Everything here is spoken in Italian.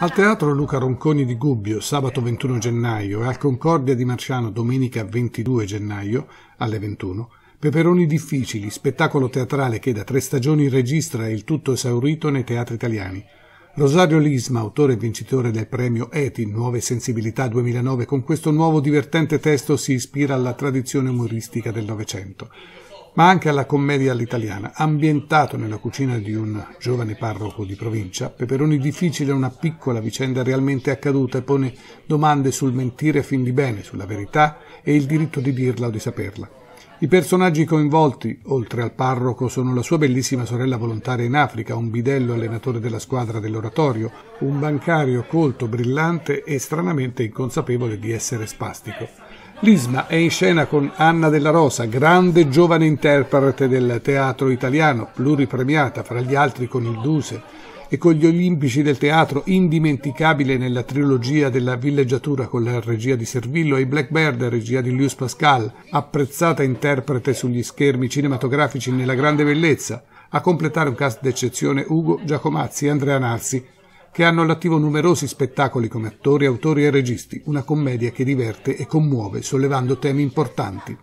Al Teatro Luca Ronconi di Gubbio sabato 21 gennaio e al Concordia di Marciano domenica 22 gennaio alle 21 Peperoni difficili, spettacolo teatrale che da tre stagioni registra il tutto esaurito nei teatri italiani. Rosario Lisma, autore e vincitore del premio ETI Nuove Sensibilità 2009, con questo nuovo divertente testo si ispira alla tradizione umoristica del Novecento ma anche alla commedia all'italiana, ambientato nella cucina di un giovane parroco di provincia. Peperoni difficile è una piccola vicenda realmente accaduta e pone domande sul mentire fin di bene, sulla verità e il diritto di dirla o di saperla. I personaggi coinvolti, oltre al parroco, sono la sua bellissima sorella volontaria in Africa, un bidello allenatore della squadra dell'oratorio, un bancario colto, brillante e stranamente inconsapevole di essere spastico. Lisma è in scena con Anna Della Rosa, grande giovane interprete del teatro italiano, pluripremiata fra gli altri con il Duse e con gli Olimpici del teatro, indimenticabile nella trilogia della villeggiatura con la regia di Servillo e i Blackbird, regia di Luis Pascal, apprezzata interprete sugli schermi cinematografici nella grande bellezza, a completare un cast d'eccezione Ugo Giacomazzi, e Andrea Narsi, che hanno all'attivo numerosi spettacoli come attori, autori e registi, una commedia che diverte e commuove, sollevando temi importanti.